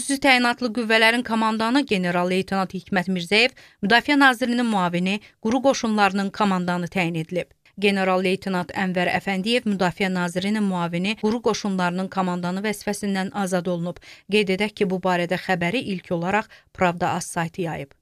Xüsusi təyinatlı qüvvələrin komandanı general-leytenant Hikmət Mirzəyev Müdafiə Nazirinin müavini quru qoşunlarının komandanı təyin edilib. General-leytenant Ənvər Əfəndiyev Müdafiə Nazirinin müavini quru qoşunlarının komandanı vəzifəsindən azad olunub. Qeyd edək ki, bu barədə xəbəri ilk olaraq Pravda az saytı yayıb.